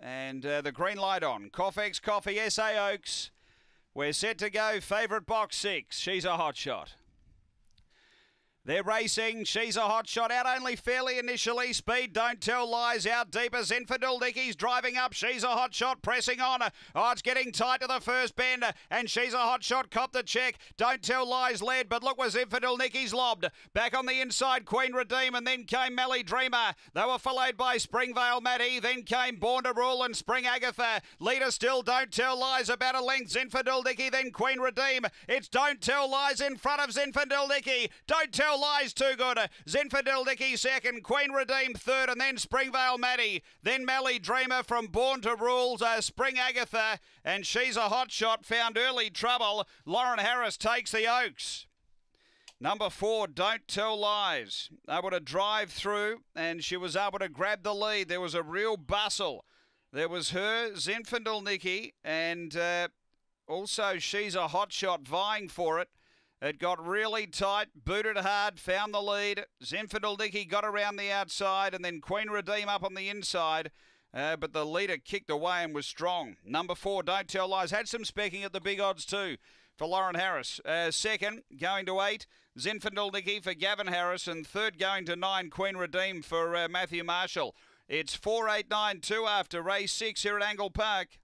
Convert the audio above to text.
And uh, the green light on. Coffex Coffee, SA Oaks. We're set to go. Favourite box six. She's a hot shot. They're racing. She's a hot shot. Out only fairly initially. Speed, don't tell lies. Out deep as Infidel driving up. She's a hot shot. Pressing on. Oh, it's getting tight to the first bend. And she's a hot shot. Cop the check. Don't tell lies led. But look was Infidel Nicky's lobbed. Back on the inside, Queen Redeem. And then came Melly Dreamer. They were followed by Springvale Matty. Then came Born to Rule and Spring Agatha. Leader still. Don't tell lies. About a length. Infidel Dicky. Then Queen Redeem. It's Don't Tell Lies in front of Zinfandel Nicky. Don't tell Lies too good. Zinfandel Dicky second. Queen Redeem third. And then Springvale Maddie. Then Melly Dreamer from Born to Rules. Uh, Spring Agatha. And she's a hot shot. Found early trouble. Lauren Harris takes the Oaks. Number four, Don't Tell Lies. Able to drive through and she was able to grab the lead. There was a real bustle. There was her, Zinfandel Nikki, and uh, also she's a hot shot vying for it. It got really tight, booted hard, found the lead. Zinfandel Dicky got around the outside, and then Queen Redeem up on the inside. Uh, but the leader kicked away and was strong. Number four, Don't Tell Lies, had some specking at the big odds too for Lauren Harris. Uh, second, going to eight, Zinfandel Nicky for Gavin Harris. And third, going to nine, Queen Redeem for uh, Matthew Marshall. It's 4892 after race six here at Angle Park.